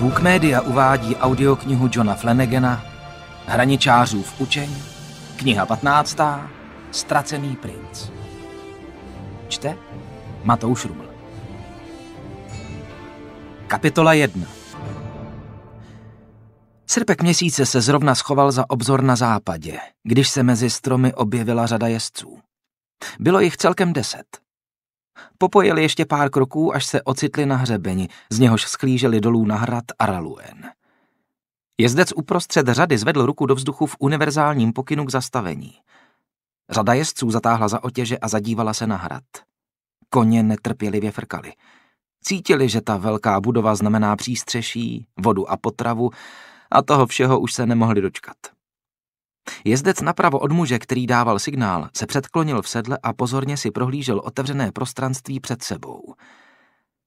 Book Media uvádí audioknihu Johna Flanagana Hraničářů v učení, kniha 15. Ztracený princ. Čte Matouš Ruml. Kapitola 1 Srpek měsíce se zrovna schoval za obzor na západě, když se mezi stromy objevila řada jezdců. Bylo jich celkem deset – Popojili ještě pár kroků, až se ocitli na hřebeni, z něhož sklíželi dolů na hrad Araluen. Jezdec uprostřed řady zvedl ruku do vzduchu v univerzálním pokynu k zastavení. Řada jezdců zatáhla za otěže a zadívala se na hrad. Koně netrpělivě frkali. Cítili, že ta velká budova znamená přístřeší, vodu a potravu a toho všeho už se nemohli dočkat. Jezdec napravo od muže, který dával signál, se předklonil v sedle a pozorně si prohlížel otevřené prostranství před sebou.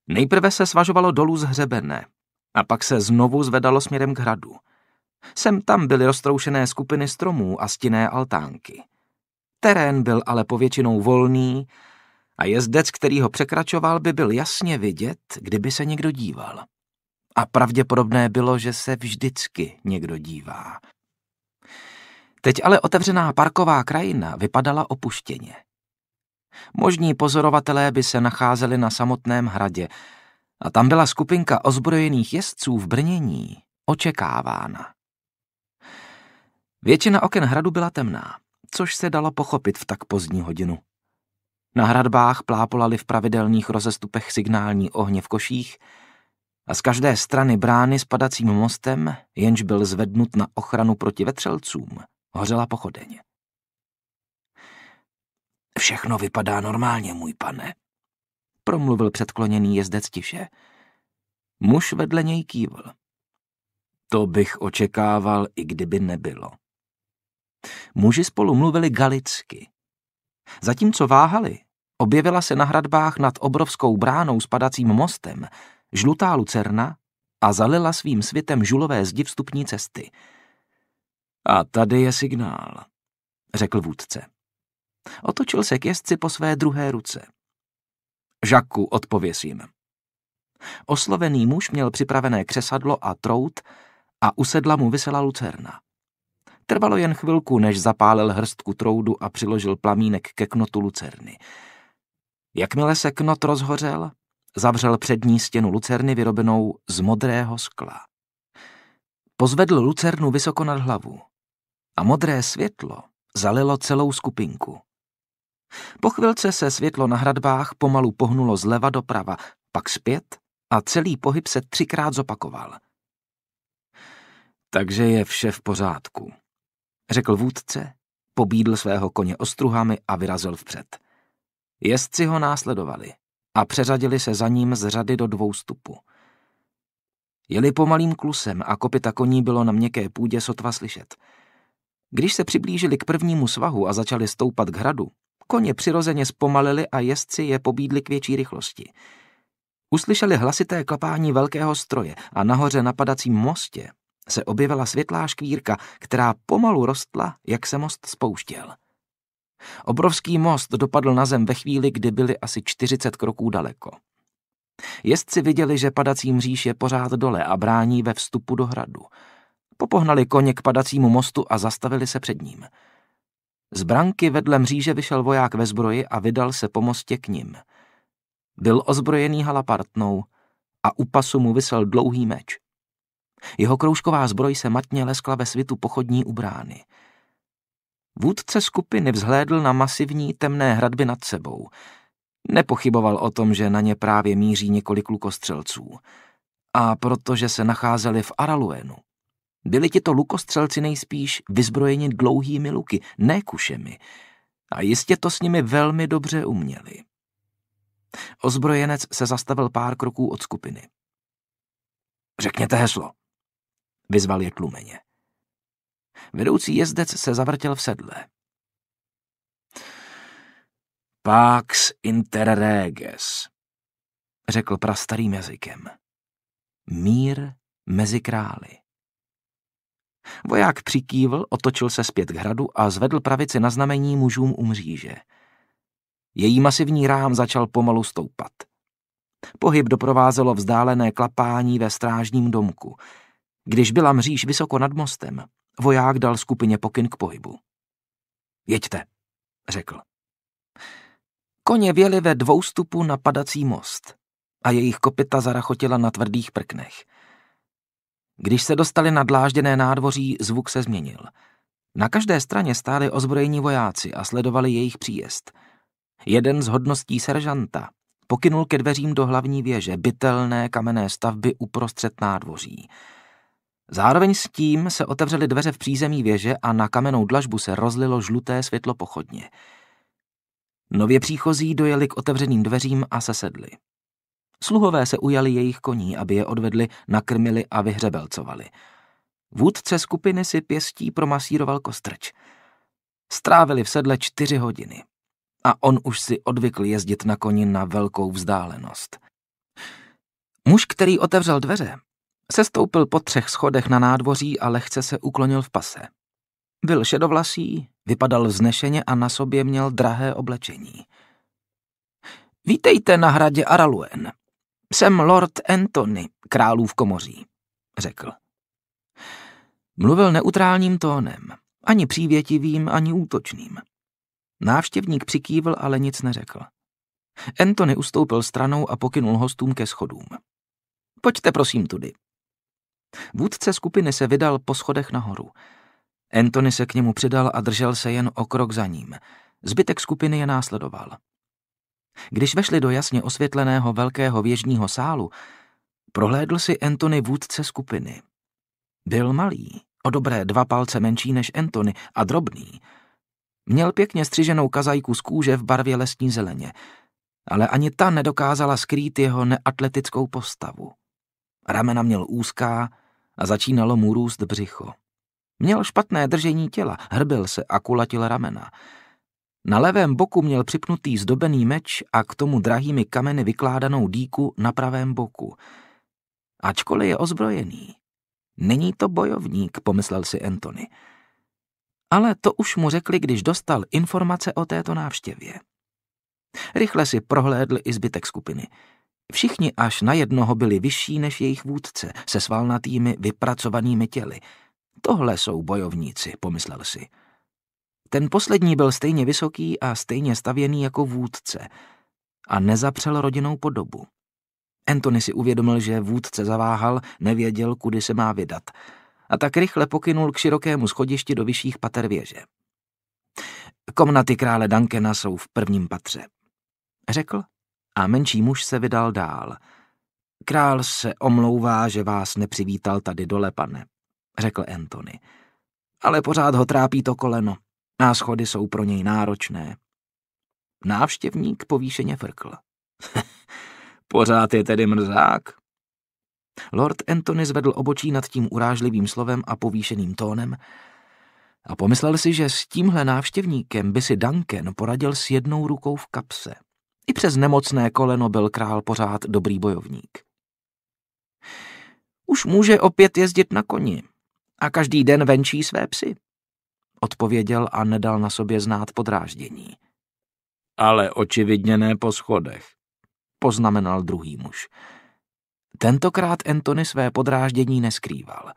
Nejprve se svažovalo dolů z hřebene a pak se znovu zvedalo směrem k hradu. Sem tam byly roztroušené skupiny stromů a stinné altánky. Terén byl ale povětšinou volný a jezdec, který ho překračoval, by byl jasně vidět, kdyby se někdo díval. A pravděpodobné bylo, že se vždycky někdo dívá. Teď ale otevřená parková krajina vypadala opuštěně. Možní pozorovatelé by se nacházeli na samotném hradě a tam byla skupinka ozbrojených jezdců v brnění očekávána. Většina oken hradu byla temná, což se dalo pochopit v tak pozdní hodinu. Na hradbách plápolali v pravidelných rozestupech signální ohně v koších a z každé strany brány s padacím mostem, jenž byl zvednut na ochranu proti vetřelcům, Hořela pochodeň. Všechno vypadá normálně, můj pane, promluvil předkloněný jezdec tiše. Muž vedle něj kývl. To bych očekával, i kdyby nebylo. Muži spolu mluvili galicky. Zatímco váhali, objevila se na hradbách nad obrovskou bránou s padacím mostem žlutá lucerna a zalila svým světem žulové zdi vstupní cesty – a tady je signál, řekl vůdce. Otočil se k jezdci po své druhé ruce. Žaku odpověsím. Oslovený muž měl připravené křesadlo a trout a usedla mu vysela lucerna. Trvalo jen chvilku, než zapálil hrstku troudu a přiložil plamínek ke knotu lucerny. Jakmile se knot rozhořel, zavřel přední stěnu lucerny vyrobenou z modrého skla. Pozvedl lucernu vysoko nad hlavu a modré světlo zalilo celou skupinku. Po chvilce se světlo na hradbách pomalu pohnulo zleva doprava, pak zpět a celý pohyb se třikrát zopakoval. Takže je vše v pořádku, řekl vůdce, pobídl svého koně ostruhami a vyrazil vpřed. Jezdci ho následovali a přeřadili se za ním z řady do dvou stupu. Jeli pomalým klusem a kopita koní bylo na měkké půdě sotva slyšet – když se přiblížili k prvnímu svahu a začali stoupat k hradu, koně přirozeně zpomalili a jezdci je pobídli k větší rychlosti. Uslyšeli hlasité klapání velkého stroje a nahoře na padacím mostě se objevila světlá škvírka, která pomalu rostla, jak se most spouštěl. Obrovský most dopadl na zem ve chvíli, kdy byli asi 40 kroků daleko. Jezdci viděli, že padací mříž je pořád dole a brání ve vstupu do hradu. Popohnali koně k padacímu mostu a zastavili se před ním. Z branky vedle mříže vyšel voják ve zbroji a vydal se po mostě k ním. Byl ozbrojený halapartnou a u pasu mu vysel dlouhý meč. Jeho kroužková zbroj se matně leskla ve svitu pochodní u brány. Vůdce skupiny vzhlédl na masivní temné hradby nad sebou. Nepochyboval o tom, že na ně právě míří několik lukostřelců. A protože se nacházeli v Araluenu, byli tito lukostřelci nejspíš vyzbrojeni dlouhými luky, ne kušemi, a jistě to s nimi velmi dobře uměli. Ozbrojenec se zastavil pár kroků od skupiny. Řekněte heslo, vyzval je tlumeně. Vedoucí jezdec se zavrtěl v sedle. Pax interreges, řekl prastarým jazykem. Mír mezi králi. Voják přikývl, otočil se zpět k hradu a zvedl pravici na znamení mužům u mříže. Její masivní rám začal pomalu stoupat. Pohyb doprovázelo vzdálené klapání ve strážním domku. Když byla mříž vysoko nad mostem, voják dal skupině pokyn k pohybu. Jeďte, řekl. Koně věli ve dvoustupu na padací most a jejich kopita zarachotila na tvrdých prknech. Když se dostali na dlážděné nádvoří, zvuk se změnil. Na každé straně stáli ozbrojení vojáci a sledovali jejich příjezd. Jeden z hodností seržanta pokynul ke dveřím do hlavní věže bytelné kamenné stavby uprostřed nádvoří. Zároveň s tím se otevřely dveře v přízemí věže a na kamennou dlažbu se rozlilo žluté světlo pochodně. Nově příchozí dojeli k otevřeným dveřím a sesedli. Sluhové se ujali jejich koní, aby je odvedli, nakrmili a vyhřebelcovali. Vůdce skupiny si pěstí promasíroval kostrč. Strávili v sedle čtyři hodiny a on už si odvykl jezdit na koni na velkou vzdálenost. Muž, který otevřel dveře, se stoupil po třech schodech na nádvoří a lehce se uklonil v pase. Byl šedovlasý, vypadal vznešeně a na sobě měl drahé oblečení. Vítejte na hradě Araluen, jsem lord Anthony, králův komoří, řekl. Mluvil neutrálním tónem, ani přívětivým, ani útočným. Návštěvník přikývl, ale nic neřekl. Anthony ustoupil stranou a pokynul hostům ke schodům. Pojďte prosím tudy. Vůdce skupiny se vydal po schodech nahoru. Anthony se k němu přidal a držel se jen o krok za ním. Zbytek skupiny je následoval. Když vešli do jasně osvětleného velkého věžního sálu, prohlédl si Antony vůdce skupiny. Byl malý, o dobré dva palce menší než Antony a drobný. Měl pěkně střiženou kazajku z kůže v barvě lesní zeleně, ale ani ta nedokázala skrýt jeho neatletickou postavu. Ramena měl úzká a začínalo mu růst břicho. Měl špatné držení těla, hrbil se a kulatil ramena. Na levém boku měl připnutý zdobený meč a k tomu drahými kameny vykládanou díku na pravém boku. Ačkoliv je ozbrojený. Není to bojovník, pomyslel si Anthony. Ale to už mu řekli, když dostal informace o této návštěvě. Rychle si prohlédl i zbytek skupiny. Všichni až na jednoho byli vyšší než jejich vůdce, se svalnatými vypracovanými těly. Tohle jsou bojovníci, pomyslel si. Ten poslední byl stejně vysoký a stejně stavěný jako vůdce a nezapřel rodinou podobu. Anthony si uvědomil, že vůdce zaváhal, nevěděl, kudy se má vydat. A tak rychle pokynul k širokému schodišti do vyšších pater věže. Komnaty krále Dankena jsou v prvním patře. Řekl a menší muž se vydal dál. Král se omlouvá, že vás nepřivítal tady dole, pane, řekl Anthony. Ale pořád ho trápí to koleno. Náschody jsou pro něj náročné. Návštěvník povýšeně frkl. Pořád je tedy mrzák. Lord Anthony zvedl obočí nad tím urážlivým slovem a povýšeným tónem a pomyslel si, že s tímhle návštěvníkem by si Duncan poradil s jednou rukou v kapse. I přes nemocné koleno byl král pořád dobrý bojovník. Už může opět jezdit na koni a každý den venčí své psy odpověděl a nedal na sobě znát podráždění. Ale očividně ne po schodech, poznamenal druhý muž. Tentokrát Antony své podráždění neskrýval.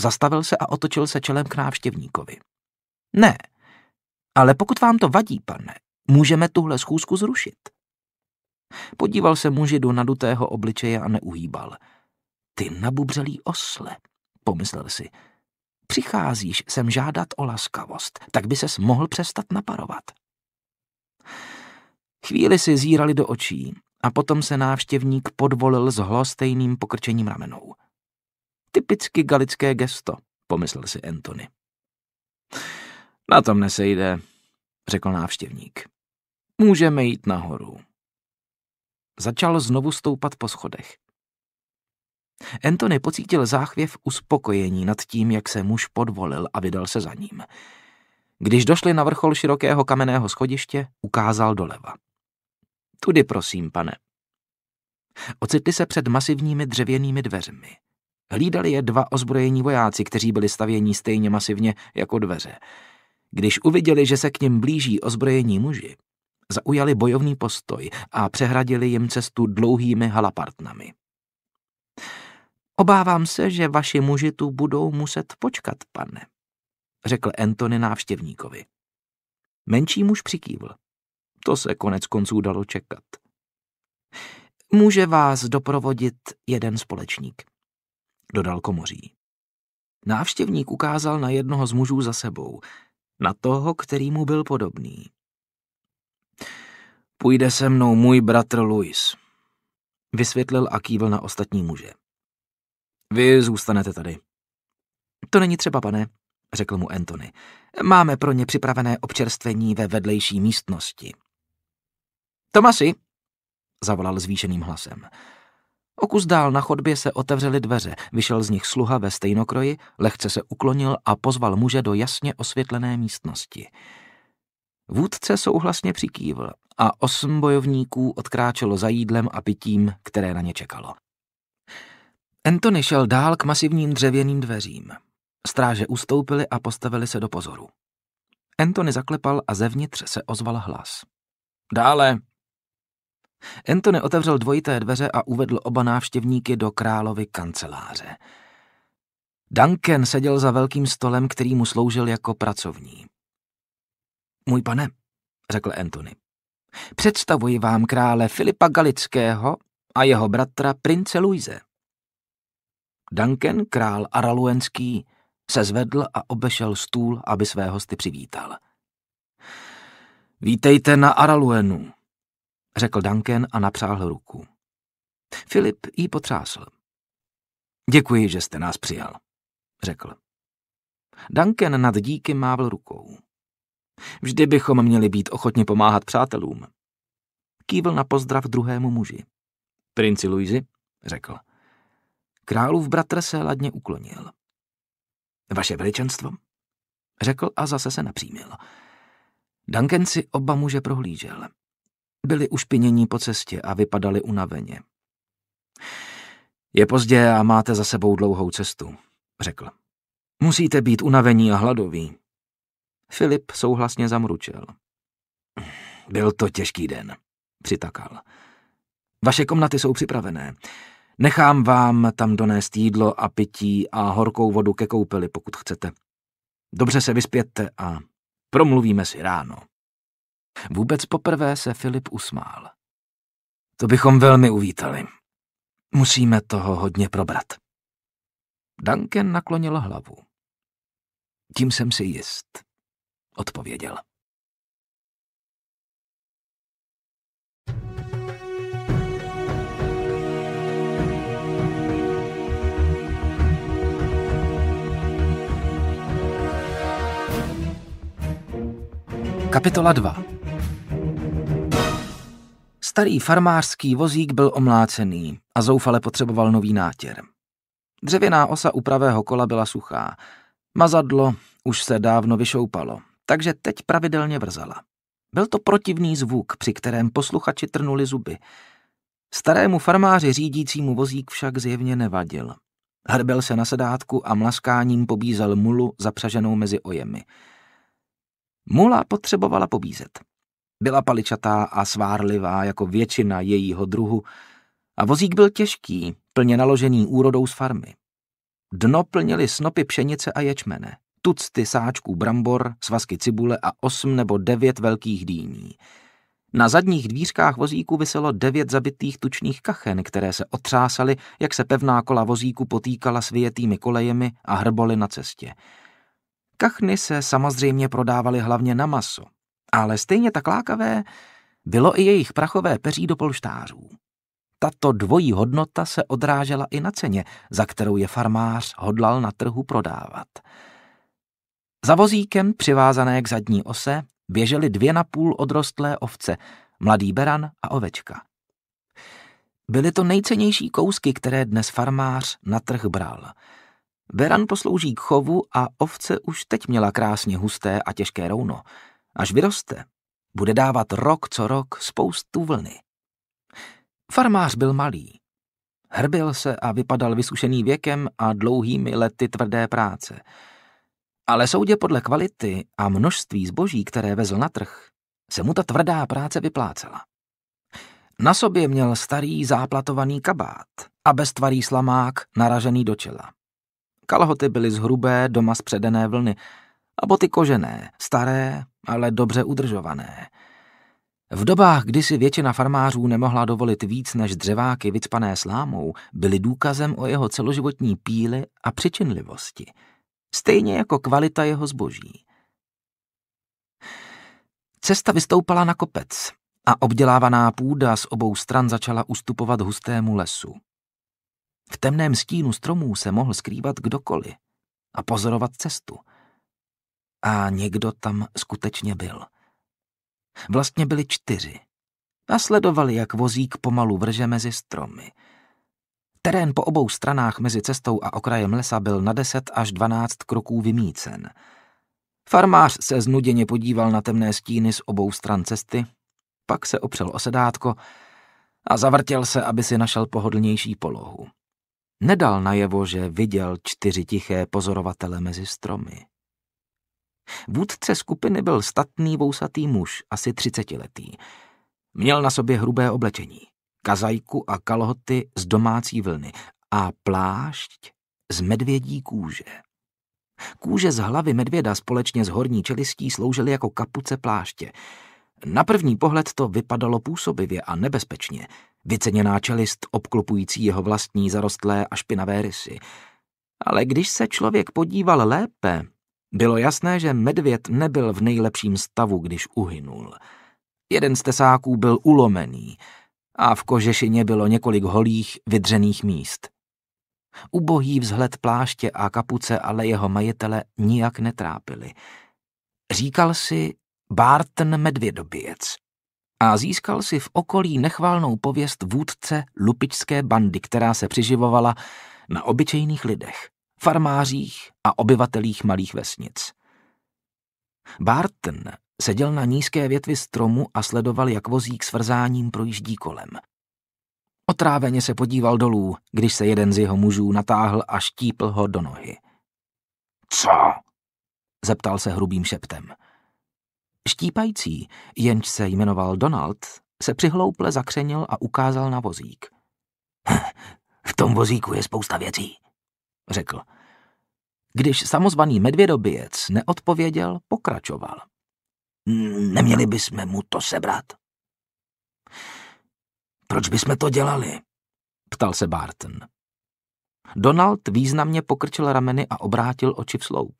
Zastavil se a otočil se čelem k návštěvníkovi. Ne, ale pokud vám to vadí, pane, můžeme tuhle schůzku zrušit. Podíval se muži do nadutého obličeje a neuhýbal. Ty nabubřelý osle, pomyslel si přicházíš sem žádat o laskavost, tak by ses mohl přestat naparovat. Chvíli si zírali do očí a potom se návštěvník podvolil s hlostejným pokrčením ramenou. Typicky galické gesto, pomyslel si Antony. Na tom nesejde, řekl návštěvník. Můžeme jít nahoru. Začal znovu stoupat po schodech. Anthony pocítil záchvěv uspokojení nad tím, jak se muž podvolil a vydal se za ním. Když došli na vrchol širokého kamenného schodiště, ukázal doleva. Tudy prosím, pane. Ocitli se před masivními dřevěnými dveřmi. Hlídali je dva ozbrojení vojáci, kteří byli stavěni stejně masivně jako dveře. Když uviděli, že se k ním blíží ozbrojení muži, zaujali bojovný postoj a přehradili jim cestu dlouhými halapartnami. Obávám se, že vaši muži tu budou muset počkat, pane, řekl Antony návštěvníkovi. Menší muž přikývl. To se konec konců dalo čekat. Může vás doprovodit jeden společník, dodal komoří. Návštěvník ukázal na jednoho z mužů za sebou, na toho, který mu byl podobný. Půjde se mnou můj bratr Louis, vysvětlil a kývl na ostatní muže. Vy zůstanete tady. To není třeba, pane, řekl mu Anthony. Máme pro ně připravené občerstvení ve vedlejší místnosti. Tomasi, zavolal zvýšeným hlasem. Okus dál na chodbě se otevřely dveře, vyšel z nich sluha ve stejnokroji, lehce se uklonil a pozval muže do jasně osvětlené místnosti. Vůdce souhlasně přikývl a osm bojovníků odkráčelo za jídlem a pitím, které na ně čekalo. Anthony šel dál k masivním dřevěným dveřím. Stráže ustoupili a postavili se do pozoru. Anthony zaklepal a zevnitř se ozval hlas. Dále! Anthony otevřel dvojité dveře a uvedl oba návštěvníky do královy kanceláře. Duncan seděl za velkým stolem, který mu sloužil jako pracovní. Můj pane, řekl Anthony, představuji vám krále Filipa Galického a jeho bratra prince Luise. Duncan, král Araluenský, se zvedl a obešel stůl, aby své hosty přivítal. Vítejte na Araluenu, řekl Duncan a napřáhl ruku. Filip jí potřásl. Děkuji, že jste nás přijal, řekl. Duncan nad díky mávl rukou. Vždy bychom měli být ochotni pomáhat přátelům. Kývl na pozdrav druhému muži. Princi Luizi, řekl. Králův bratr se ladně uklonil. Vaše veličenstvo, řekl a zase se napřímil. Duncan si oba muže prohlížel. Byli ušpinění po cestě a vypadali unaveně. Je pozdě a máte za sebou dlouhou cestu, řekl. Musíte být unavení a hladoví. Filip souhlasně zamručel. Byl to těžký den, přitakal. Vaše komnaty jsou připravené. Nechám vám tam donést jídlo a pití a horkou vodu ke koupeli, pokud chcete. Dobře se vyspěte a promluvíme si ráno. Vůbec poprvé se Filip usmál. To bychom velmi uvítali. Musíme toho hodně probrat. Duncan naklonil hlavu. Tím jsem si jist, odpověděl. Kapitola 2 Starý farmářský vozík byl omlácený a zoufale potřeboval nový nátěr. Dřevěná osa u pravého kola byla suchá. Mazadlo už se dávno vyšoupalo, takže teď pravidelně vrzala. Byl to protivný zvuk, při kterém posluchači trnuli zuby. Starému farmáři řídícímu vozík však zjevně nevadil. Hrbel se na sedátku a mlaskáním pobízel mulu zapřaženou mezi ojemy. Mula potřebovala pobízet. Byla paličatá a svárlivá jako většina jejího druhu a vozík byl těžký, plně naložený úrodou z farmy. Dno plnili snopy pšenice a ječmene, tucty sáčků brambor, svazky cibule a osm nebo devět velkých dýní. Na zadních dvířkách vozíku vyselo devět zabitých tučných kachen, které se otřásaly, jak se pevná kola vozíku potýkala s vyjetými kolejemi a hrboly na cestě. Kachny se samozřejmě prodávaly hlavně na maso, ale stejně tak lákavé bylo i jejich prachové peří do polštářů. Tato dvojí hodnota se odrážela i na ceně, za kterou je farmář hodlal na trhu prodávat. Za vozíkem, přivázané k zadní ose, běžely dvě napůl odrostlé ovce, mladý beran a ovečka. Byly to nejcennější kousky, které dnes farmář na trh bral – Beran poslouží k chovu a ovce už teď měla krásně husté a těžké rouno. Až vyroste, bude dávat rok co rok spoustu vlny. Farmář byl malý. Hrbil se a vypadal vysušený věkem a dlouhými lety tvrdé práce. Ale soudě podle kvality a množství zboží, které vezl na trh, se mu ta tvrdá práce vyplácela. Na sobě měl starý záplatovaný kabát a beztvarý slamák naražený do čela. Kalhoty byly z hrubé, doma spředené vlny a boty kožené, staré, ale dobře udržované. V dobách, kdy si většina farmářů nemohla dovolit víc než dřeváky vycpané slámou, byly důkazem o jeho celoživotní píli a přičinlivosti, stejně jako kvalita jeho zboží. Cesta vystoupala na kopec a obdělávaná půda z obou stran začala ustupovat hustému lesu. V temném stínu stromů se mohl skrývat kdokoliv a pozorovat cestu. A někdo tam skutečně byl. Vlastně byli čtyři. A sledovali, jak vozík pomalu vrže mezi stromy. Terén po obou stranách mezi cestou a okrajem lesa byl na 10 až 12 kroků vymícen. Farmář se znuděně podíval na temné stíny z obou stran cesty, pak se opřel o sedátko a zavrtěl se, aby si našel pohodlnější polohu. Nedal najevo, že viděl čtyři tiché pozorovatele mezi stromy. Vůdce skupiny byl statný vousatý muž, asi třicetiletý. Měl na sobě hrubé oblečení, kazajku a kalhoty z domácí vlny a plášť z medvědí kůže. Kůže z hlavy medvěda společně s horní čelistí sloužily jako kapuce pláště – na první pohled to vypadalo působivě a nebezpečně, vyceněná čelist obklopující jeho vlastní zarostlé a špinavé rysy. Ale když se člověk podíval lépe, bylo jasné, že medvěd nebyl v nejlepším stavu, když uhynul. Jeden z tesáků byl ulomený a v kožešině bylo několik holých, vydřených míst. Ubohý vzhled pláště a kapuce ale jeho majitele nijak netrápili. Říkal si, Barton Medvědobějec a získal si v okolí nechválnou pověst vůdce lupičské bandy, která se přiživovala na obyčejných lidech, farmářích a obyvatelích malých vesnic. Barton seděl na nízké větvi stromu a sledoval, jak vozík s vrzáním projíždí kolem. Otráveně se podíval dolů, když se jeden z jeho mužů natáhl a štípl ho do nohy. Co? zeptal se hrubým šeptem. Štípající, jenž se jmenoval Donald, se přihlouple zakřenil a ukázal na vozík. V tom vozíku je spousta věcí, řekl. Když samozvaný medvědobijec neodpověděl, pokračoval. Neměli bychom mu to sebrat. Proč bychom to dělali? ptal se Barton. Donald významně pokrčil rameny a obrátil oči v sloup.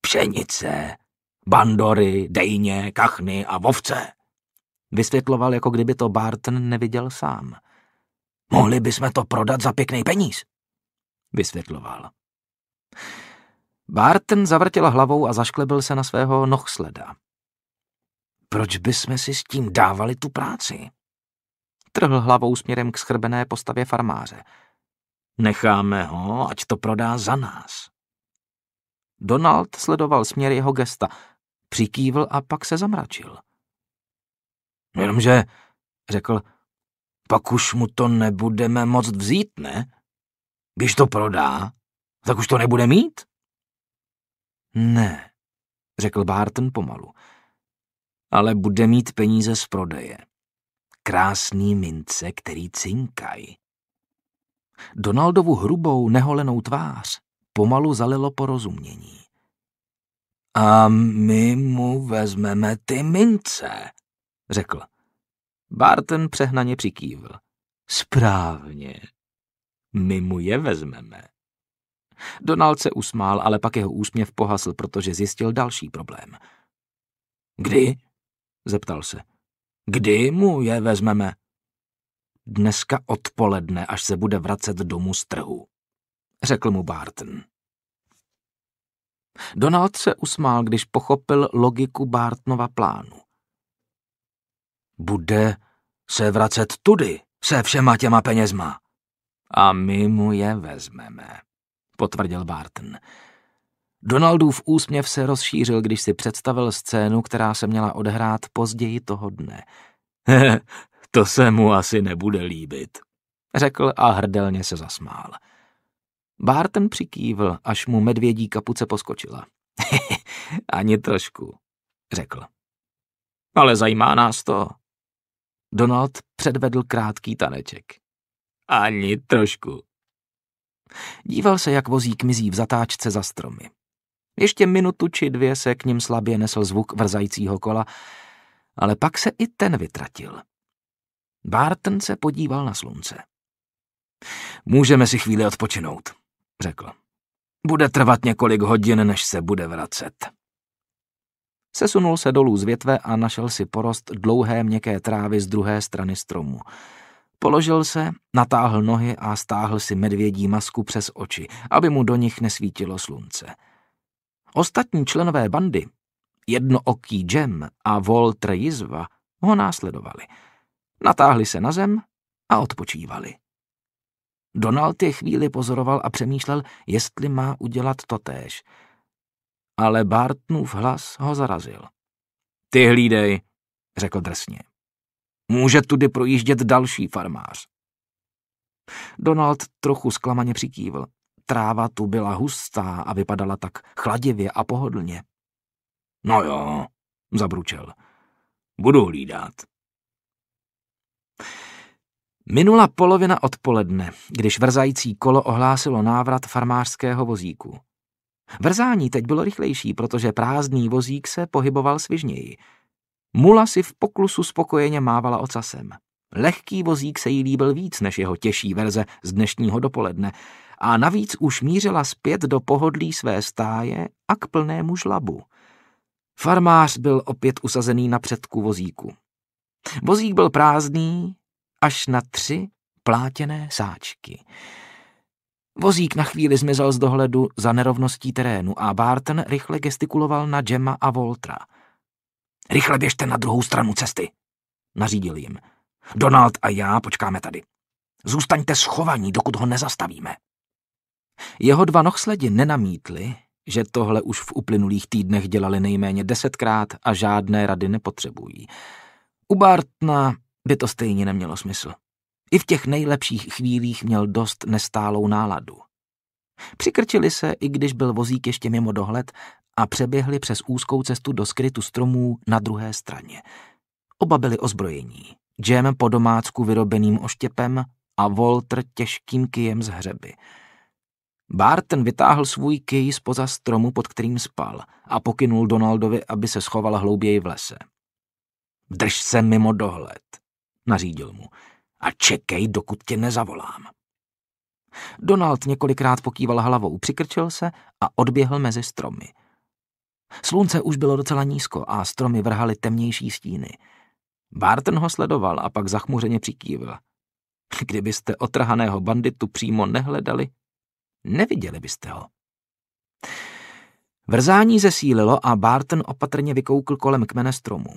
Pšenice, Bandory, dejně, kachny a vovce. Vysvětloval, jako kdyby to Barton neviděl sám. Mohli bychom to prodat za pěkný peníz. Vysvětloval. Barton zavrtěl hlavou a zašklebil se na svého nohsleda. Proč jsme si s tím dávali tu práci? Trhl hlavou směrem k schrbené postavě farmáře. Necháme ho, ať to prodá za nás. Donald sledoval směr jeho gesta Přikývl a pak se zamračil. Jenomže, řekl, pak už mu to nebudeme moc vzít, ne? Když to prodá, tak už to nebude mít? Ne, řekl Barton pomalu, ale bude mít peníze z prodeje. Krásný mince, který cinkají. Donaldovu hrubou, neholenou tvář pomalu zalilo porozumění. A my mu vezmeme ty mince, řekl. Barton přehnaně přikývl. Správně. My mu je vezmeme. Donald se usmál, ale pak jeho úsměv pohasl, protože zjistil další problém. Kdy? zeptal se. Kdy mu je vezmeme? Dneska odpoledne, až se bude vracet domů z trhu, řekl mu Barton. Donald se usmál, když pochopil logiku Bartnova plánu. Bude se vracet tudy se všema těma penězma. A my mu je vezmeme, potvrdil Barton. Donaldův úsměv se rozšířil, když si představil scénu, která se měla odehrát později toho dne. to se mu asi nebude líbit, řekl a hrdelně se zasmál. Barton přikývl, až mu medvědí kapuce poskočila. Ani trošku, řekl. Ale zajímá nás to. Donald předvedl krátký taneček. Ani trošku. Díval se, jak vozík mizí v zatáčce za stromy. Ještě minutu či dvě se k ním slabě nesl zvuk vrzajícího kola, ale pak se i ten vytratil. Barton se podíval na slunce. Můžeme si chvíli odpočinout, řekl. Bude trvat několik hodin, než se bude vracet. Sesunul se dolů z větve a našel si porost dlouhé měkké trávy z druhé strany stromu. Položil se, natáhl nohy a stáhl si medvědí masku přes oči, aby mu do nich nesvítilo slunce. Ostatní členové bandy, jednooký Jem a Voltr Jizva, ho následovali. Natáhli se na zem a odpočívali. Donald je chvíli pozoroval a přemýšlel, jestli má udělat též. Ale Bartnův hlas ho zarazil. Ty hlídej, řekl drsně. Může tudy projíždět další farmář. Donald trochu zklamaně přikývl. Tráva tu byla hustá a vypadala tak chladivě a pohodlně. No jo, zabručel. Budu hlídat. Minula polovina odpoledne, když vrzající kolo ohlásilo návrat farmářského vozíku. Vrzání teď bylo rychlejší, protože prázdný vozík se pohyboval svižněji. Mula si v poklusu spokojeně mávala ocasem. Lehký vozík se jí líbil víc než jeho těžší verze z dnešního dopoledne a navíc už mířila zpět do pohodlí své stáje a k plnému žlabu. Farmář byl opět usazený na předku vozíku. Vozík byl prázdný až na tři plátěné sáčky. Vozík na chvíli zmizel z dohledu za nerovností terénu a Barton rychle gestikuloval na Gemma a Voltra. Rychle běžte na druhou stranu cesty, nařídil jim. Donald a já počkáme tady. Zůstaňte schovaní, dokud ho nezastavíme. Jeho dva nohsledi nenamítli, že tohle už v uplynulých týdnech dělali nejméně desetkrát a žádné rady nepotřebují. U Bartna by to stejně nemělo smysl. I v těch nejlepších chvílích měl dost nestálou náladu. Přikrčili se, i když byl vozík ještě mimo dohled, a přeběhli přes úzkou cestu do skrytu stromů na druhé straně. Oba byli ozbrojení. Jem po domácku vyrobeným oštěpem a Walter těžkým kyjem z hřeby. Barton vytáhl svůj kij spoza stromu, pod kterým spal, a pokynul Donaldovi, aby se schoval hlouběji v lese. Drž se mimo dohled, nařídil mu. A čekej, dokud tě nezavolám. Donald několikrát pokýval hlavou, přikrčil se a odběhl mezi stromy. Slunce už bylo docela nízko a stromy vrhaly temnější stíny. Barton ho sledoval a pak zachmuřeně přikývil. Kdybyste otrhaného banditu přímo nehledali, neviděli byste ho. Vrzání zesílilo a Barton opatrně vykoukl kolem kmene stromu.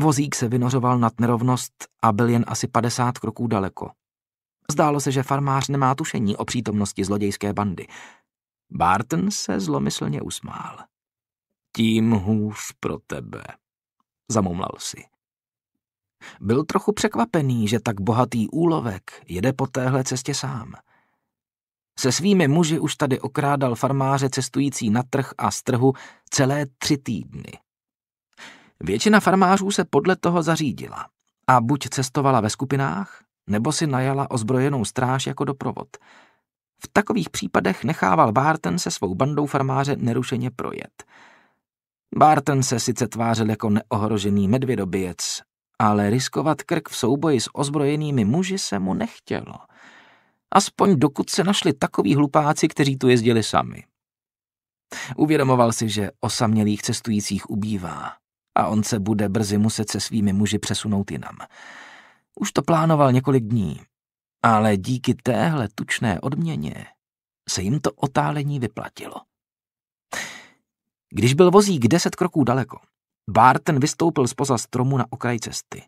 Vozík se vynořoval nad nerovnost a byl jen asi 50 kroků daleko. Zdálo se, že farmář nemá tušení o přítomnosti zlodějské bandy. Barton se zlomyslně usmál. Tím hůř pro tebe, zamumlal si. Byl trochu překvapený, že tak bohatý úlovek jede po téhle cestě sám. Se svými muži už tady okrádal farmáře cestující na trh a z trhu celé tři týdny. Většina farmářů se podle toho zařídila a buď cestovala ve skupinách, nebo si najala ozbrojenou stráž jako doprovod. V takových případech nechával Barton se svou bandou farmáře nerušeně projet. Barton se sice tvářil jako neohrožený medvědobijec, ale riskovat krk v souboji s ozbrojenými muži se mu nechtělo. Aspoň dokud se našli takoví hlupáci, kteří tu jezdili sami. Uvědomoval si, že osamělých cestujících ubývá a on se bude brzy muset se svými muži přesunout jinam. Už to plánoval několik dní, ale díky téhle tučné odměně se jim to otálení vyplatilo. Když byl vozík deset kroků daleko, Barton vystoupil spoza stromu na okraj cesty.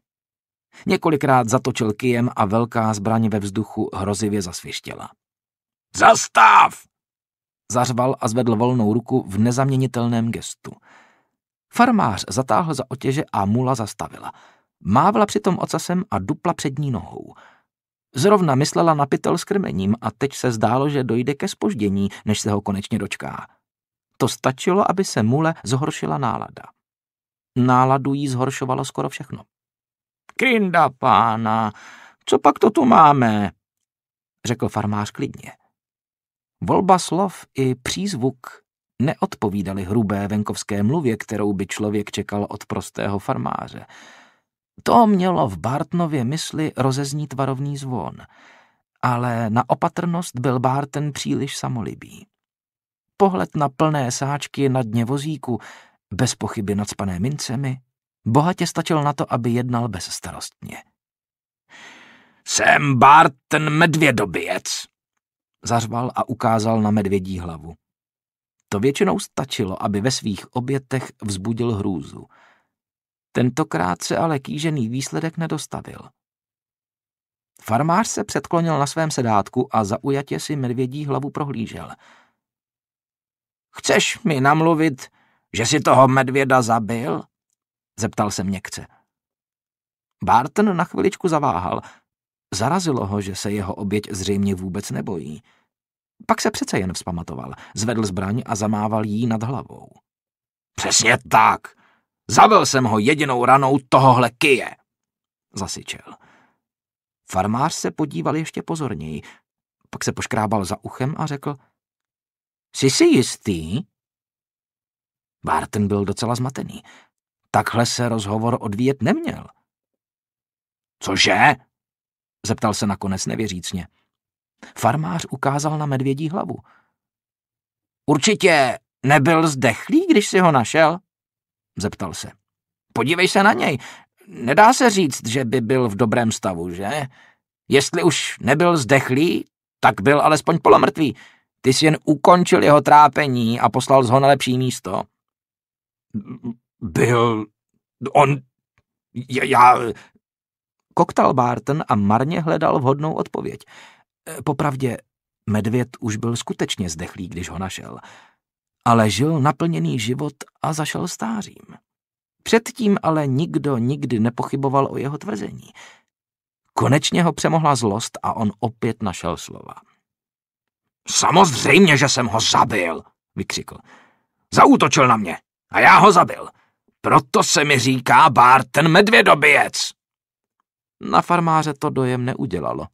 Několikrát zatočil kijem a velká zbraň ve vzduchu hrozivě zasvištěla. Zastav! Zařval a zvedl volnou ruku v nezaměnitelném gestu – Farmář zatáhl za otěže a mula zastavila. Mávla přitom ocasem a dupla přední nohou. Zrovna myslela na pytel s krmením a teď se zdálo, že dojde ke spoždění, než se ho konečně dočká. To stačilo, aby se mule zhoršila nálada. Náladu jí zhoršovalo skoro všechno. Krinda pána, co pak to tu máme? Řekl farmář klidně. Volba slov i přízvuk neodpovídaly hrubé venkovské mluvě, kterou by člověk čekal od prostého farmáře. To mělo v Bartnově mysli rozeznít varovný zvon, ale na opatrnost byl Barton příliš samolibý. Pohled na plné sáčky na dně vozíku, bez pochyby spané mincemi, bohatě stačil na to, aby jednal bezstarostně. Jsem Barton medvědobijec, zařval a ukázal na medvědí hlavu. To většinou stačilo, aby ve svých obětech vzbudil hrůzu. Tentokrát se ale kýžený výsledek nedostavil. Farmář se předklonil na svém sedátku a zaujatě si medvědí hlavu prohlížel. Chceš mi namluvit, že si toho medvěda zabil? Zeptal se měkce. Barton na chviličku zaváhal. Zarazilo ho, že se jeho oběť zřejmě vůbec nebojí. Pak se přece jen vzpamatoval, zvedl zbraň a zamával jí nad hlavou. Přesně tak! Zabil jsem ho jedinou ranou tohohle kije! Zasyčel. Farmář se podíval ještě pozorněji, pak se poškrábal za uchem a řekl Jsi si jistý? Barton byl docela zmatený. Takhle se rozhovor odvíjet neměl. Cože? Zeptal se nakonec nevěřícně. Farmář ukázal na medvědí hlavu. Určitě nebyl zdechlý, když si ho našel? Zeptal se. Podívej se na něj. Nedá se říct, že by byl v dobrém stavu, že? Jestli už nebyl zdechlý, tak byl alespoň polomrtvý. Ty jsi jen ukončil jeho trápení a poslal ho na lepší místo. Byl... On... Já... Koktal Barton a marně hledal vhodnou odpověď. Eh, popravdě, medvěd už byl skutečně zdechlý, když ho našel, ale žil naplněný život a zašel stářím. Předtím ale nikdo nikdy nepochyboval o jeho tvrzení. Konečně ho přemohla zlost a on opět našel slova. Samozřejmě, že jsem ho zabil, vykřikl. Zautočil na mě a já ho zabil. Proto se mi říká Bart ten medvědobijec. Na farmáře to dojem neudělalo.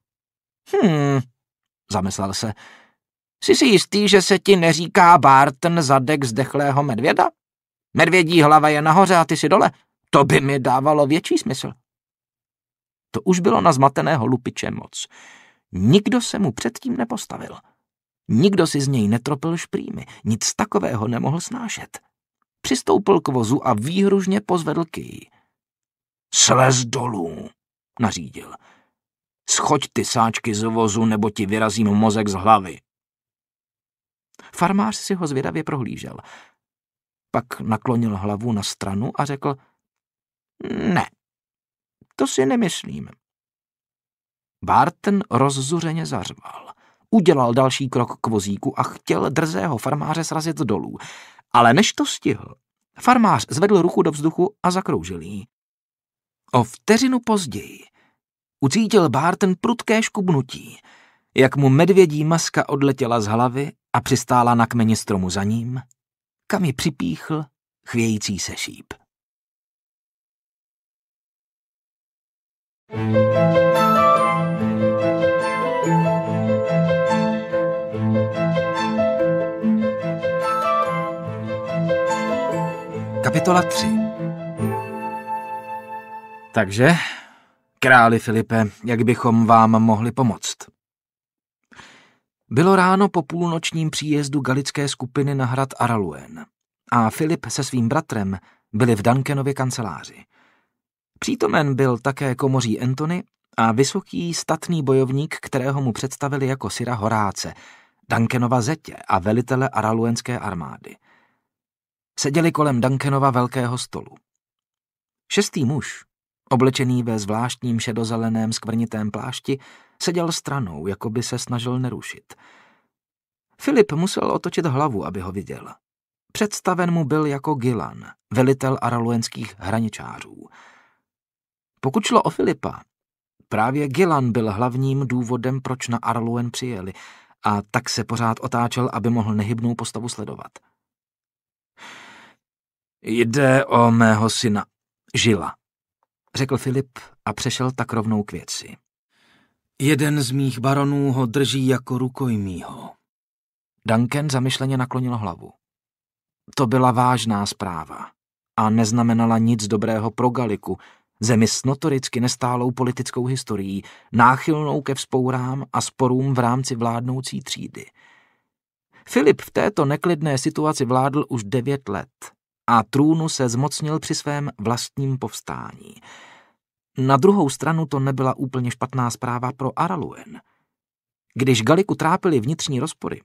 Hm, zamyslel se. Jsi si jistý, že se ti neříká Barton zadek zdechlého medvěda? Medvědí hlava je nahoře a ty si dole. To by mi dávalo větší smysl. To už bylo na zmateného lupiče moc. Nikdo se mu předtím nepostavil. Nikdo si z něj netropil šprýmy, nic takového nemohl snášet. Přistoupil k vozu a výhružně pozvedl kyj. Slez dolů, nařídil. Schoď ty sáčky z vozu, nebo ti vyrazím mozek z hlavy. Farmář si ho zvědavě prohlížel. Pak naklonil hlavu na stranu a řekl, ne, to si nemyslím. Barton rozzuřeně zařval. Udělal další krok k vozíku a chtěl drzého farmáře srazit dolů. Ale než to stihl, farmář zvedl ruku do vzduchu a zakroužil jí. O vteřinu později ucítil Barton prudké škubnutí, jak mu medvědí maska odletěla z hlavy a přistála na kmeni stromu za ním, kam ji připíchl chvějící se šíp. Kapitola 3 Takže Králi Filipe, jak bychom vám mohli pomoct? Bylo ráno po půlnočním příjezdu galické skupiny na hrad Araluen a Filip se svým bratrem byli v Duncanově kanceláři. Přítomen byl také komoří Antony a vysoký statný bojovník, kterého mu představili jako Syra Horáce, Duncanova zetě a velitele araluenské armády. Seděli kolem Duncanova velkého stolu. Šestý muž, Oblečený ve zvláštním šedozeleném skvrnitém plášti, seděl stranou, jako by se snažil nerušit. Filip musel otočit hlavu, aby ho viděl. Představen mu byl jako Gilan, velitel araluenských hraničářů. Pokud šlo o Filipa, právě Gilan byl hlavním důvodem, proč na Arluen přijeli, a tak se pořád otáčel, aby mohl nehybnou postavu sledovat. Jde o mého syna, Žila, řekl Filip a přešel tak rovnou k věci. Jeden z mých baronů ho drží jako rukojmího. Duncan zamyšleně naklonil hlavu. To byla vážná zpráva a neznamenala nic dobrého pro Galiku, zemi s notoricky nestálou politickou historií, náchylnou ke vzpourám a sporům v rámci vládnoucí třídy. Filip v této neklidné situaci vládl už devět let a trůnu se zmocnil při svém vlastním povstání – na druhou stranu to nebyla úplně špatná zpráva pro Araluen. Když Galiku trápili vnitřní rozpory,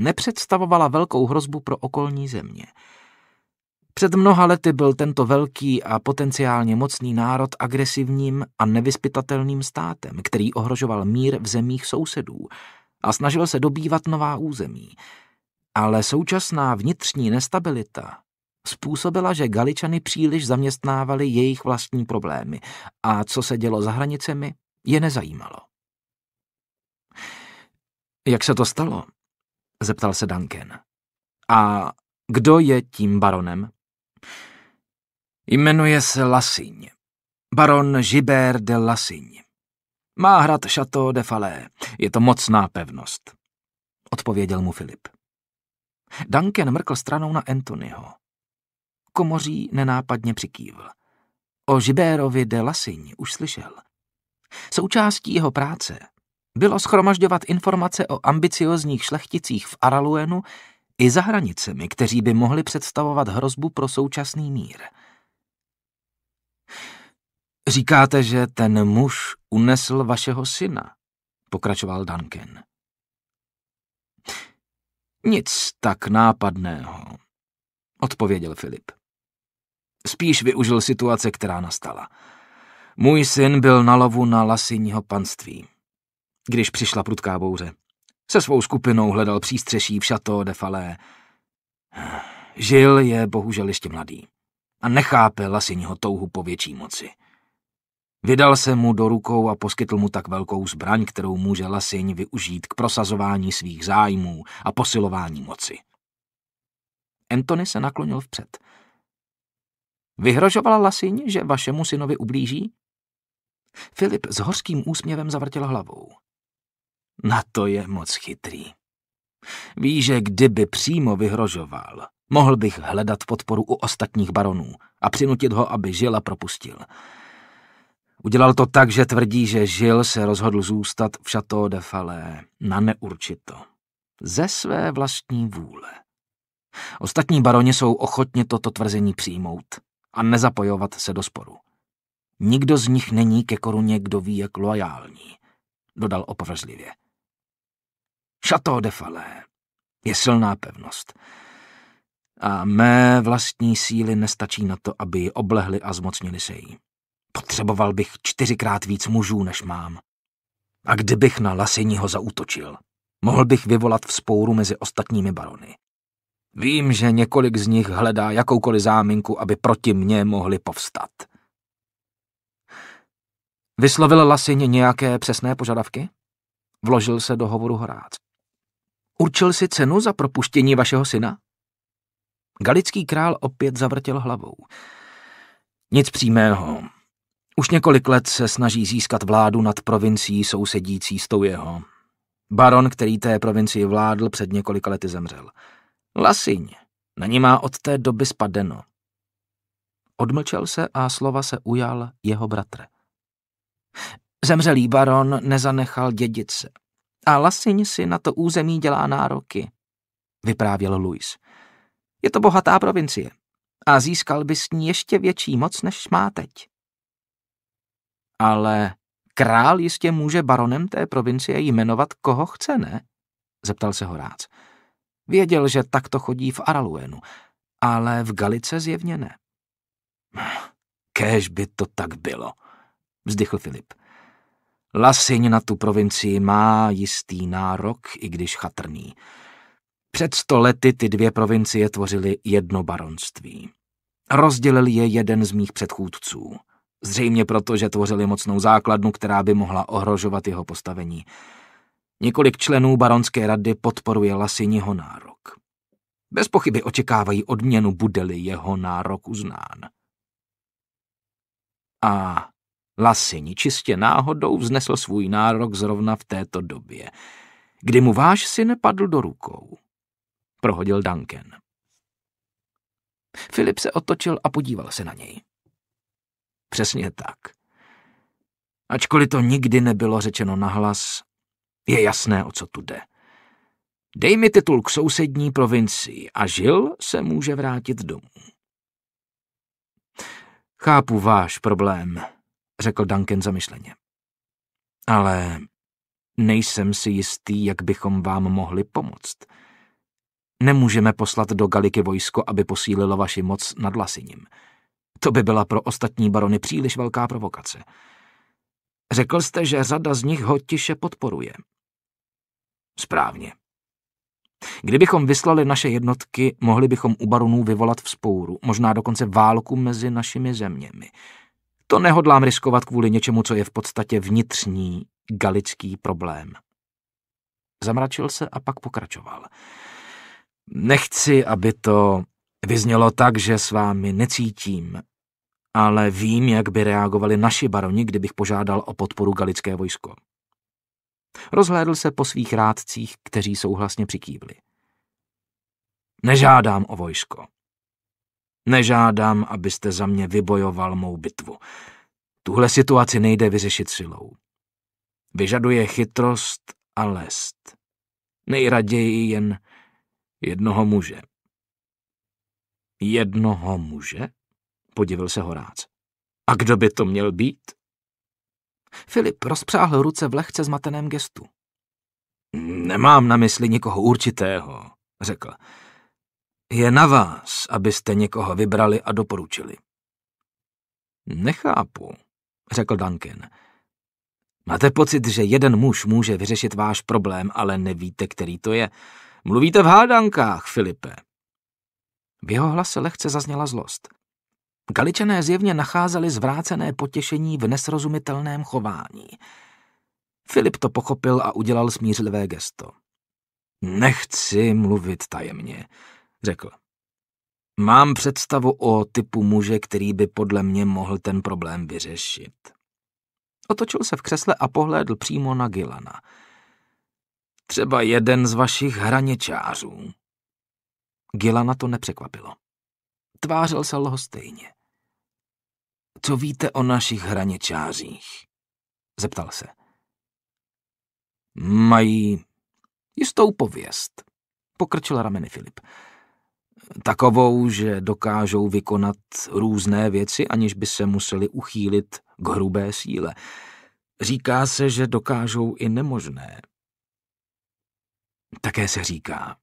nepředstavovala velkou hrozbu pro okolní země. Před mnoha lety byl tento velký a potenciálně mocný národ agresivním a nevyspytatelným státem, který ohrožoval mír v zemích sousedů a snažil se dobývat nová území. Ale současná vnitřní nestabilita způsobila, že Galičany příliš zaměstnávali jejich vlastní problémy a co se dělo za hranicemi, je nezajímalo. Jak se to stalo? zeptal se Duncan. A kdo je tím baronem? Jmenuje se Lasiň. Baron Gibert de Lasiň. Má hrad Chateau de Falé. Je to mocná pevnost. Odpověděl mu Filip. Duncan mrkl stranou na Antonyho komoří nenápadně přikývl. O Žibérovi de Lasiň už slyšel. Součástí jeho práce bylo schromažďovat informace o ambiciozních šlechticích v Araluenu i za hranicemi, kteří by mohli představovat hrozbu pro současný mír. Říkáte, že ten muž unesl vašeho syna, pokračoval Duncan. Nic tak nápadného, odpověděl Filip. Spíš využil situace, která nastala. Můj syn byl na lovu na lasinního panství, když přišla prudká bouře. Se svou skupinou hledal přístřeší v šato de Falé. Žil je bohužel ještě mladý a nechápe lasinního touhu po větší moci. Vydal se mu do rukou a poskytl mu tak velkou zbraň, kterou může Lasiň využít k prosazování svých zájmů a posilování moci. Antony se naklonil vpřed. Vyhrožovala Lasiň, že vašemu synovi ublíží? Filip s horským úsměvem zavrtěl hlavou. Na to je moc chytrý. Ví, že kdyby přímo vyhrožoval, mohl bych hledat podporu u ostatních baronů a přinutit ho, aby Žila propustil. Udělal to tak, že tvrdí, že Žil se rozhodl zůstat v Chateau de Falé na neurčito. Ze své vlastní vůle. Ostatní baroni jsou ochotně toto tvrzení přijmout, a nezapojovat se do sporu. Nikdo z nich není ke koruně, kdo ví, jak loajální, dodal opovrzlivě. Chateau de Falé je silná pevnost. A mé vlastní síly nestačí na to, aby ji oblehli a zmocnili se jí. Potřeboval bych čtyřikrát víc mužů, než mám. A kdybych na Laseního zautočil, mohl bych vyvolat vzpouru mezi ostatními barony. Vím, že několik z nich hledá jakoukoliv záminku, aby proti mně mohli povstat. Vyslovil Lasin nějaké přesné požadavky? Vložil se do hovoru Horác. Určil si cenu za propuštění vašeho syna? Galický král opět zavrtěl hlavou. Nic přímého. Už několik let se snaží získat vládu nad provincií sousedící s tou jeho. Baron, který té provincii vládl, před několika lety zemřel. Lasiň. Na ní má od té doby spadeno. Odmlčel se a slova se ujal jeho bratr. Zemřelý baron nezanechal dědice. A Lasiň si na to území dělá nároky, vyprávěl Louis. Je to bohatá provincie a získal by s ní ještě větší moc, než má teď. Ale král jistě může baronem té provincie jmenovat koho chce, ne? zeptal se Horác. Věděl, že takto chodí v Araluenu, ale v Galice zjevně ne. Kéž by to tak bylo, vzdychl Filip. Lasiň na tu provincii má jistý nárok, i když chatrný. Před sto lety ty dvě provincie tvořily jedno baronství. Rozdělil je jeden z mých předchůdců. Zřejmě proto, že tvořili mocnou základnu, která by mohla ohrožovat jeho postavení. Několik členů baronské rady podporuje Lasiniho nárok. Bez pochyby očekávají odměnu, bude-li jeho nárok uznán. A Lasini čistě náhodou vznesl svůj nárok zrovna v této době, kdy mu váš syn padl do rukou, prohodil Duncan. Filip se otočil a podíval se na něj. Přesně tak. Ačkoliv to nikdy nebylo řečeno nahlas, je jasné, o co tu jde. Dej mi titul k sousední provincii a žil se může vrátit domů. Chápu váš problém, řekl Duncan zamyšleně. Ale nejsem si jistý, jak bychom vám mohli pomoct. Nemůžeme poslat do Galiky vojsko, aby posílilo vaši moc nad Lasiním. To by byla pro ostatní barony příliš velká provokace. Řekl jste, že řada z nich ho tiše podporuje. Správně. Kdybychom vyslali naše jednotky, mohli bychom u baronů vyvolat vzpouru, možná dokonce válku mezi našimi zeměmi. To nehodlám riskovat kvůli něčemu, co je v podstatě vnitřní galický problém. Zamračil se a pak pokračoval. Nechci, aby to vyznělo tak, že s vámi necítím, ale vím, jak by reagovali naši baroni, kdybych požádal o podporu galické vojsko. Rozhlédl se po svých rádcích, kteří souhlasně přikývli. Nežádám o vojsko. Nežádám, abyste za mě vybojoval mou bitvu. Tuhle situaci nejde vyřešit silou. Vyžaduje chytrost a lest. Nejraději jen jednoho muže. Jednoho muže? Podivil se Horác. A kdo by to měl být? Filip rozpřáhl ruce v lehce zmateném gestu. Nemám na mysli nikoho určitého, řekl. Je na vás, abyste někoho vybrali a doporučili. Nechápu, řekl Duncan. Máte pocit, že jeden muž může vyřešit váš problém, ale nevíte, který to je. Mluvíte v hádankách, Filipe. V jeho hlase lehce zazněla zlost. Galičané zjevně nacházeli zvrácené potěšení v nesrozumitelném chování. Filip to pochopil a udělal smířlivé gesto. Nechci mluvit tajemně, řekl. Mám představu o typu muže, který by podle mě mohl ten problém vyřešit. Otočil se v křesle a pohlédl přímo na Gilana. Třeba jeden z vašich hraněčářů. Gilana to nepřekvapilo. Tvářil se lhostejně. Co víte o našich hraničářích? Zeptal se. Mají jistou pověst, pokrčil rameny Filip. Takovou, že dokážou vykonat různé věci, aniž by se museli uchýlit k hrubé síle. Říká se, že dokážou i nemožné. Také se říká,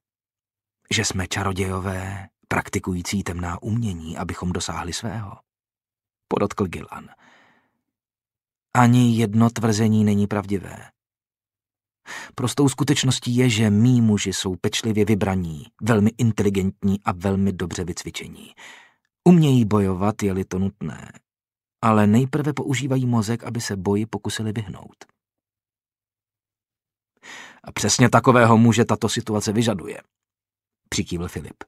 že jsme čarodějové praktikující temná umění, abychom dosáhli svého podotkl Gilan. Ani jedno tvrzení není pravdivé. Prostou skutečností je, že mý muži jsou pečlivě vybraní, velmi inteligentní a velmi dobře vycvičení. Umějí bojovat, je-li to nutné, ale nejprve používají mozek, aby se boji pokusili vyhnout. A přesně takového muže tato situace vyžaduje, přikývl Filip.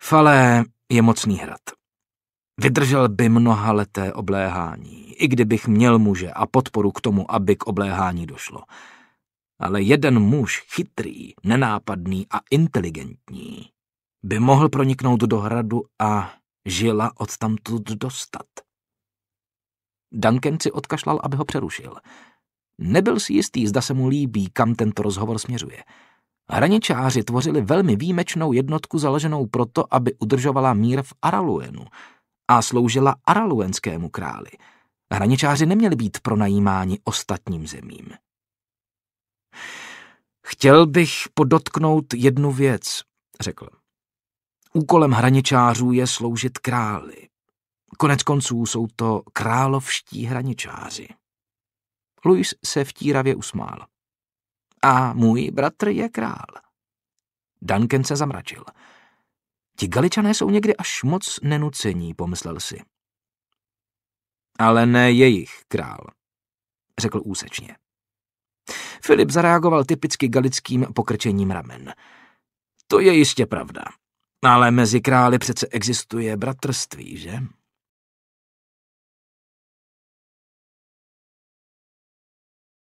Fale, je mocný hrad. Vydržel by mnoha leté obléhání, i kdybych měl muže a podporu k tomu, aby k obléhání došlo. Ale jeden muž chytrý, nenápadný a inteligentní by mohl proniknout do hradu a žila odtamtud dostat. Duncan si odkašlal, aby ho přerušil. Nebyl si jistý, zda se mu líbí, kam tento rozhovor směřuje – Hraničáři tvořili velmi výjimečnou jednotku založenou proto, aby udržovala mír v Araluenu a sloužila araluenskému králi. Hraničáři neměli být pronajímáni ostatním zemím. Chtěl bych podotknout jednu věc, řekl. Úkolem hraničářů je sloužit králi. Konec konců jsou to královští hraničáři. Louis se vtíravě usmál. A můj bratr je král. Duncan se zamračil. Ti galičané jsou někdy až moc nenucení, pomyslel si. Ale ne jejich král, řekl úsečně. Filip zareagoval typicky galickým pokrčením ramen. To je jistě pravda. Ale mezi králi přece existuje bratrství, že?